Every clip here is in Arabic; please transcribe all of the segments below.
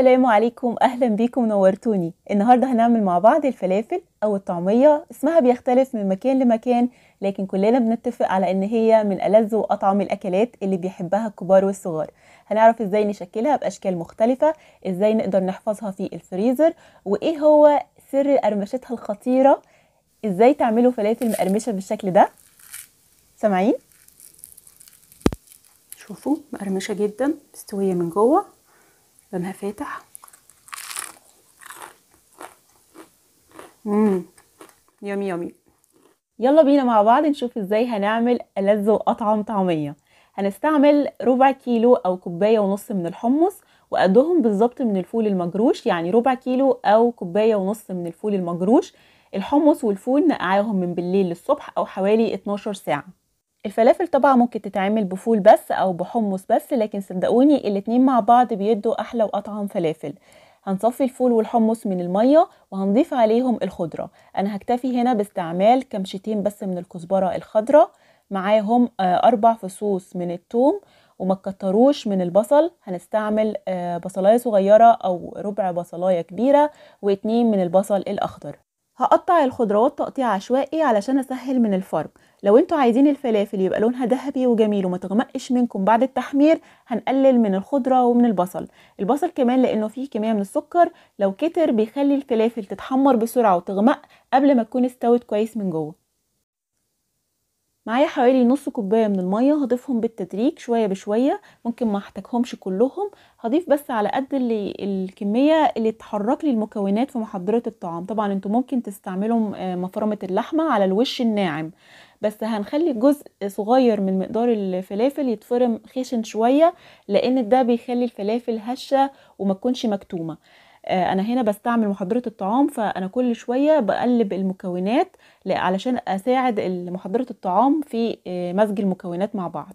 السلام عليكم اهلا بيكم نورتوني النهارده هنعمل مع بعض الفلافل او الطعميه اسمها بيختلف من مكان لمكان لكن كلنا بنتفق على ان هي من ألذ واطعم الاكلات اللي بيحبها الكبار والصغار هنعرف ازاي نشكلها باشكال مختلفه ازاي نقدر نحفظها في الفريزر وايه هو سر قرمشتها الخطيره ازاي تعملوا فلافل مقرمشه بالشكل ده سامعين شوفوا مقرمشه جدا مستويه من جوه لونها فاتح مم. يومي يومي يلا بينا مع بعض نشوف ازاي هنعمل ألذ وأطعم طعمية هنستعمل ربع كيلو أو كوباية ونص من الحمص وقدهم بالظبط من الفول المجروش يعني ربع كيلو أو كوباية ونص من الفول المجروش الحمص والفول نقعاهم من بالليل للصبح أو حوالي 12 ساعة الفلافل طبعا ممكن تتعمل بفول بس او بحمص بس لكن صدقوني الاتنين مع بعض بيدوا احلى واطعم فلافل هنصفي الفول والحمص من المية وهنضيف عليهم الخضرة أنا هكتفي هنا باستعمال كمشتين بس من الكزبرة الخضرة معاهم آه، أربع فصوص من التوم وما تكتروش من البصل هنستعمل آه، بصلاية صغيرة أو ربع بصلاية كبيرة واتنين من البصل الأخضر هقطع الخضروات تقطيع عشوائي علشان اسهل من الفرم لو انتوا عايزين الفلافل يبقى لونها ذهبي وجميل وما تغمقش منكم بعد التحمير هنقلل من الخضره ومن البصل البصل كمان لانه فيه كميه من السكر لو كتر بيخلي الفلافل تتحمر بسرعه وتغمق قبل ما تكون استوت كويس من جوه معايا حوالي نص كوبايه من الميه هضيفهم بالتدريج شويه بشويه ممكن ما احتاجهمش كلهم هضيف بس على قد اللي الكميه اللي تحرك لي المكونات في محضره الطعام طبعا انتوا ممكن تستعملوا آه، مفرمه اللحمه على الوش الناعم بس هنخلي جزء صغير من مقدار الفلافل يتفرم خشن شويه لان ده بيخلي الفلافل هشه وما تكونش مكتومه آه، انا هنا بستعمل محضره الطعام فانا كل شويه بقلب المكونات علشان اساعد محضره الطعام في آه، مزج المكونات مع بعض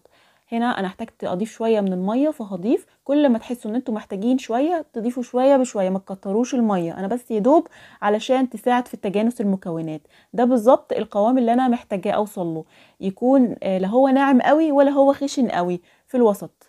هنا انا احتجت اضيف شويه من الميه فهضيف كل ما تحسوا ان انتم محتاجين شويه تضيفوا شويه بشويه ما تكتروش الميه انا بس يدوب علشان تساعد في تجانس المكونات ده بالظبط القوام اللي انا محتاجاه اوصل له يكون آه، لا هو ناعم قوي ولا هو خشن قوي في الوسط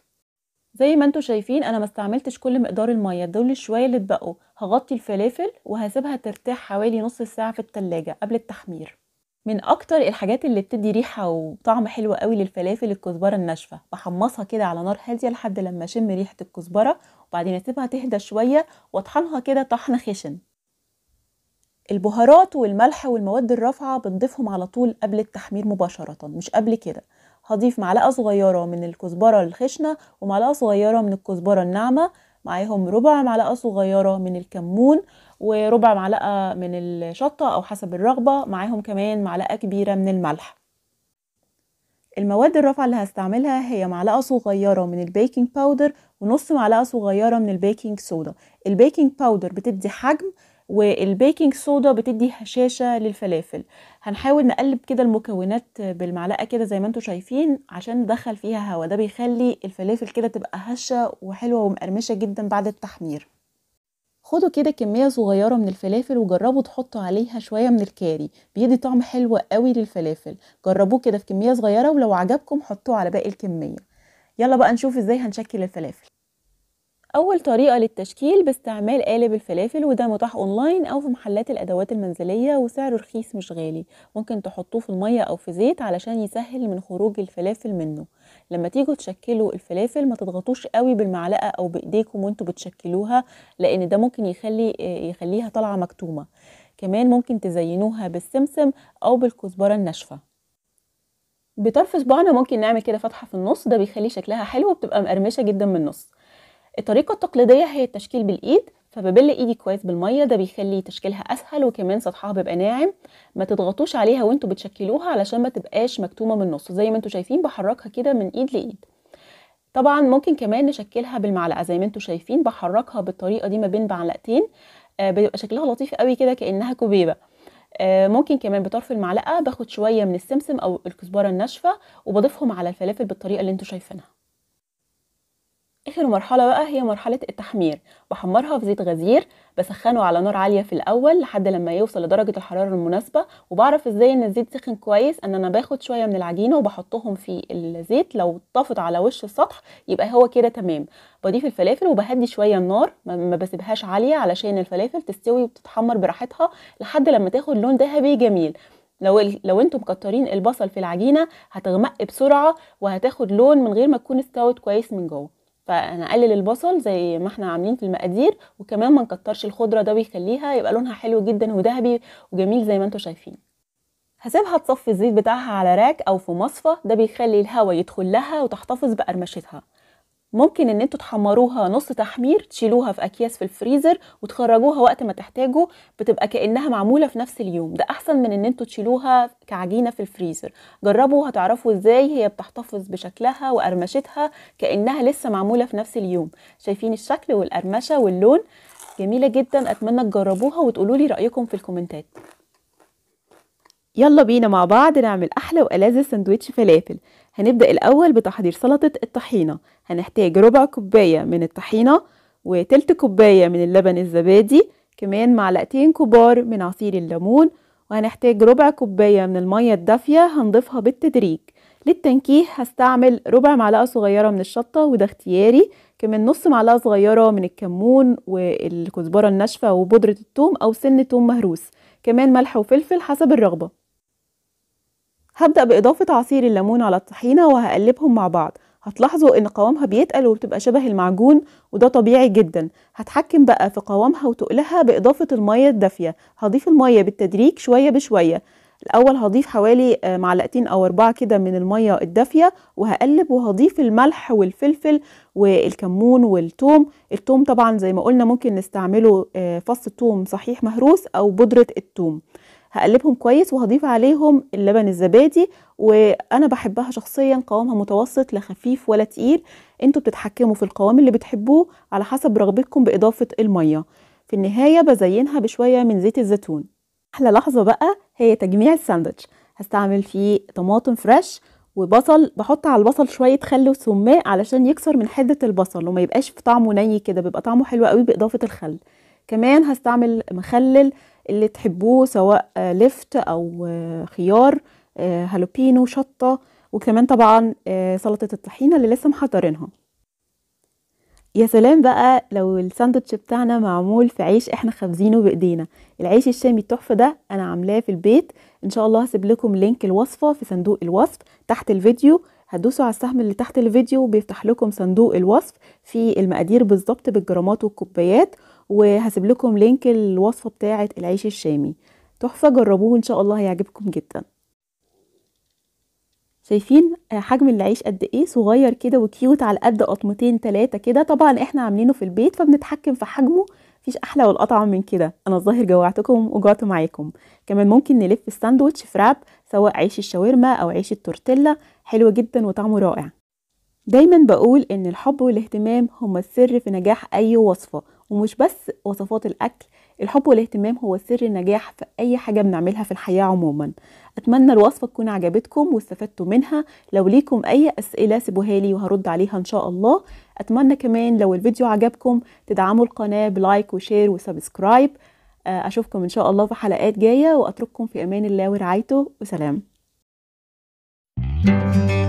زي ما انتوا شايفين انا ما استعملتش كل مقدار الميه دول الشويه اللي اتبقوا هغطي الفلافل وهسيبها ترتاح حوالي نص ساعه في التلاجة قبل التحمير من اكتر الحاجات اللي بتدي ريحه وطعم حلو قوي للفلافل الكزبره الناشفه بحمصها كده على نار هاديه لحد لما اشم ريحه الكزبره وبعدين اسيبها تهدى شويه واطحنها كده طحن خشن البهارات والملح والمواد الرافعه بنضيفهم على طول قبل التحمير مباشره مش قبل كده هضيف معلقة صغيرة من الكزبرة الخشنة ومعلقة صغيرة من الكزبرة الناعمة معاهم ربع معلقة صغيرة من الكمون وربع معلقة من الشطة أو حسب الرغبة معاهم كمان معلقة كبيرة من الملح المواد الرافعة اللي هستعملها هي معلقة صغيرة من البيكنج باودر ونص معلقة صغيرة من البيكنج صودا البيكنج باودر بتدي حجم والبيكنج صودا بتدي هشاشة للفلافل هنحاول نقلب كده المكونات بالمعلقة كده زي ما انتم شايفين عشان ندخل فيها هوا ده بيخلي الفلافل كده تبقى هشة وحلوة ومقرمشة جدا بعد التحمير خدوا كده كمية صغيرة من الفلافل وجربوا تحطوا عليها شوية من الكاري بيدي طعم حلو قوي للفلافل جربوه كده في كمية صغيرة ولو عجبكم حطوه على باقي الكمية يلا بقى نشوف ازاي هنشكل الفلافل أول طريقة للتشكيل باستعمال قالب الفلافل وده متاح أونلاين أو في محلات الأدوات المنزلية وسعره رخيص مش غالي ممكن تحطوه في المية أو في زيت علشان يسهل من خروج الفلافل منه لما تيجوا تشكلوا الفلافل ما تضغطوش قوي بالمعلقة أو بإيديكم وانتوا بتشكلوها لأن ده ممكن يخلي يخليها طالعة مكتومة كمان ممكن تزينوها بالسمسم أو بالكزبرة الناشفة بطرف صباعنا ممكن نعمل كده فتحه في النص ده بيخلي شكلها حلو وبتبقى مقرمشه جدا من النص الطريقة التقليدية هي التشكيل بالإيد فببل ايدي كويس بالميه ده بيخلي تشكيلها اسهل وكمان سطحها بيبقى ناعم ما تضغطوش عليها وانتوا بتشكلوها علشان ما تبقاش مكتومه من النص زي ما انتوا شايفين بحركها كده من ايد لايد طبعا ممكن كمان نشكلها بالمعلقه زي ما انتوا شايفين بحركها بالطريقه دي ما بين معلقتين آه بيبقى شكلها لطيف قوي كده كانها كوبيبه آه ممكن كمان بطرف المعلقه باخد شويه من السمسم او الكزبره الناشفه وبضيفهم على الفلافل بالطريقه اللي انتوا شايفينها اخر مرحله بقى هي مرحله التحمير بحمرها في زيت غزير بسخنه على نار عاليه في الاول لحد لما يوصل لدرجه الحراره المناسبه وبعرف ازاي ان الزيت سخن كويس ان انا باخد شويه من العجينه وبحطهم في الزيت لو طفت على وش السطح يبقى هو كده تمام بضيف الفلافل وبهدي شويه النار ما بسيبهاش عاليه علشان الفلافل تستوي وتتحمر براحتها لحد لما تاخد لون ذهبي جميل لو لو انتم مكترين البصل في العجينه هتغمق بسرعه وهتاخد لون من غير ما تكون استوت كويس من جوه فانا اقلل البصل زي ما احنا عاملين في المقادير وكمان ما نكترش الخضره ده بيخليها يبقى لونها حلو جدا وذهبي وجميل زي ما انتم شايفين هسيبها تصفي الزيت بتاعها على راك او في مصفى ده بيخلي الهواء يدخل لها وتحتفظ بقرمشتها ممكن ان انتوا تحمروها نص تحمير تشيلوها في اكياس في الفريزر وتخرجوها وقت ما تحتاجوا بتبقى كانها معموله في نفس اليوم ده احسن من ان انتوا تشيلوها كعجينه في الفريزر جربوا هتعرفوا ازاي هي بتحتفظ بشكلها وقرمشتها كانها لسه معموله في نفس اليوم شايفين الشكل والقرمشه واللون جميله جدا اتمنى تجربوها وتقولوا لي رايكم في الكومنتات يلا بينا مع بعض نعمل أحلى وألذ سندوتش فلافل هنبدأ الأول بتحضير سلطة الطحينة هنحتاج ربع كوباية من الطحينة وتلت كوباية من اللبن الزبادي كمان معلقتين كبار من عصير الليمون وهنحتاج ربع كوباية من المية الدافية هنضيفها بالتدريج للتنكيه هستعمل ربع معلقة صغيرة من الشطة وده اختياري كمان نص معلقة صغيرة من الكمون والكزبرة الناشفة وبودرة الثوم أو سن ثوم مهروس كمان ملح وفلفل حسب الرغبة هبدأ بإضافة عصير الليمون على الطحينة وهقلبهم مع بعض هتلاحظوا ان قوامها بيتقل وبتبقى شبه المعجون وده طبيعي جدا هتحكم بقى في قوامها وتقلها بإضافة المية الدافية هضيف المية بالتدريج شوية بشوية الأول هضيف حوالي آه، معلقتين أو أربعة كده من المية الدافية وهقلب وهضيف الملح والفلفل والكمون والثوم الثوم طبعا زي ما قلنا ممكن نستعمله آه، فص التوم صحيح مهروس أو بودرة الثوم هقلبهم كويس وهضيف عليهم اللبن الزبادي وانا بحبها شخصيا قوامها متوسط لا خفيف ولا تقيل انتوا بتتحكموا في القوام اللي بتحبوه على حسب رغبتكم باضافه الميه في النهايه بزينها بشويه من زيت الزيتون احلى لحظه بقى هي تجميع الساندوتش هستعمل فيه طماطم فريش وبصل بحط على البصل شويه خل وسماء علشان يكسر من حده البصل وما يبقاش في طعمه ني كده بيبقى طعمه حلو قوي باضافه الخل كمان هستعمل مخلل اللي تحبوه سواء لفت او خيار آه، هالوبينو شطة وكمان طبعا آه، سلطة الطحينة اللي لسه محضرينها يا سلام بقى لو الساندوتش بتاعنا معمول في عيش احنا خبزينه بايدينا العيش الشامي التحفه ده انا عاملاه في البيت ان شاء الله هسيب لكم لينك الوصفه في صندوق الوصف تحت الفيديو هتدوسوا على السهم اللي تحت الفيديو بيفتح لكم صندوق الوصف في المقادير بالظبط بالجرامات والكوبايات وهسيب لكم لينك الوصفه بتاعه العيش الشامي تحفه جربوه ان شاء الله هيعجبكم جدا شايفين حجم العيش قد ايه صغير كده وكيوت على قد قطمتين تلاتة كده طبعا احنا عاملينه في البيت فبنتحكم في حجمه مفيش احلى ولا اطعم من كده انا الظاهر جوعتكم وجعت معاكم كمان ممكن نلف الساندوتش في راب سواء عيش الشاورما او عيش التورتيلا حلو جدا وطعمه رائع دايما بقول ان الحب والاهتمام هما السر في نجاح اي وصفه ومش بس وصفات الاكل الحب والاهتمام هو سر النجاح في اي حاجه بنعملها في الحياه عموما اتمنى الوصفه تكون عجبتكم واستفدتوا منها لو ليكم اي اسئله سيبوها لي وهرد عليها ان شاء الله اتمنى كمان لو الفيديو عجبكم تدعموا القناه بلايك وشير وسبسكرايب آه، اشوفكم ان شاء الله في حلقات جايه واترككم في امان الله ورعايته وسلام thank you